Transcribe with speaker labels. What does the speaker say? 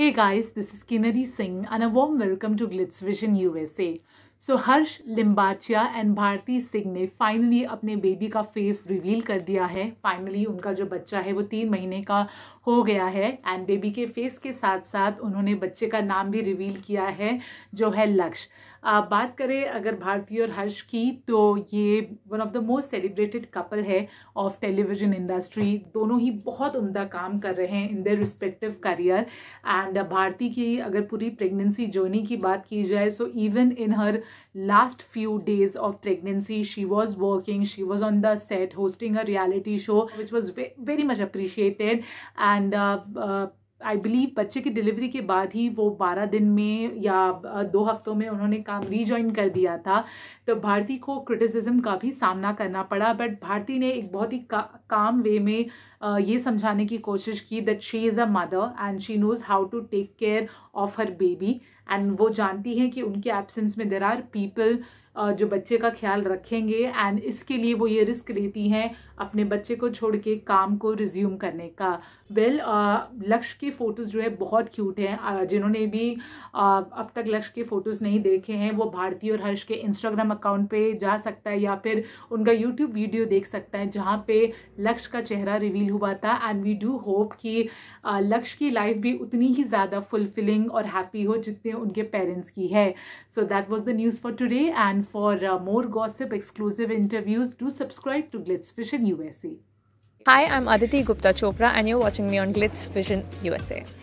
Speaker 1: Hey guys, this is Kinari Singh and a warm welcome to Glitz Vision USA. So Harsh Limbachiyaa and Bharti Singh ने finally अपने baby का face reveal कर दिया है finally उनका जो बच्चा है वो तीन महीने का हो गया है एंड बेबी के फेस के साथ साथ उन्होंने बच्चे का नाम भी रिवील किया है जो है लक्ष्य आप बात करें अगर भारती और हर्ष की तो ये one of the most celebrated couple है ऑफ टेलीविजन इंडस्ट्री दोनों ही बहुत उम्दा काम कर रहे हैं in their respective career and Bharti की अगर पूरी प्रेगनेंसी जर्नी की बात की जाए so even in her last few days of pregnancy she was working she was on the set hosting a reality show which was ve- very much appreciated and uh, uh, I believe बच्चे की delivery के बाद ही वो बारह दिन में या uh, दो हफ्तों में उन्होंने काम रीजॉइन कर दिया था तो भारती को क्रिटिसिज्म का भी सामना करना पड़ा बट भारती ने एक बहुत ही का, काम वे में uh, ये समझाने की कोशिश की that she is a mother and she knows how to take care of her baby and वो जानती हैं कि उनके एब्सेंस में देर आर पीपल जो बच्चे का ख्याल रखेंगे एंड इसके लिए वो ये रिस्क लेती हैं अपने बच्चे को छोड़ के काम को रिज्यूम करने का वेल well, uh, लक्ष्य के फ़ोटोज़ जो है बहुत क्यूट हैं uh, जिन्होंने भी uh, अब तक लक्ष्य के फ़ोटोज़ नहीं देखे हैं वो भारती और हर्ष के इंस्टाग्राम अकाउंट पे जा सकता है या फिर उनका यूट्यूब वीडियो देख सकता है जहाँ पे लक्ष्य का चेहरा रिवील हुआ था एंड वी डू होप कि लक्ष्य की लाइफ भी उतनी ही ज़्यादा फुलफिलिंग और हैप्पी हो जितने उनके पेरेंट्स की है so that was the news for today and for more gossip exclusive interviews do subscribe to Glitz Vision USA. Hi, I'm Aditi Gupta Chopra, and you're watching me on Glitz Vision USA.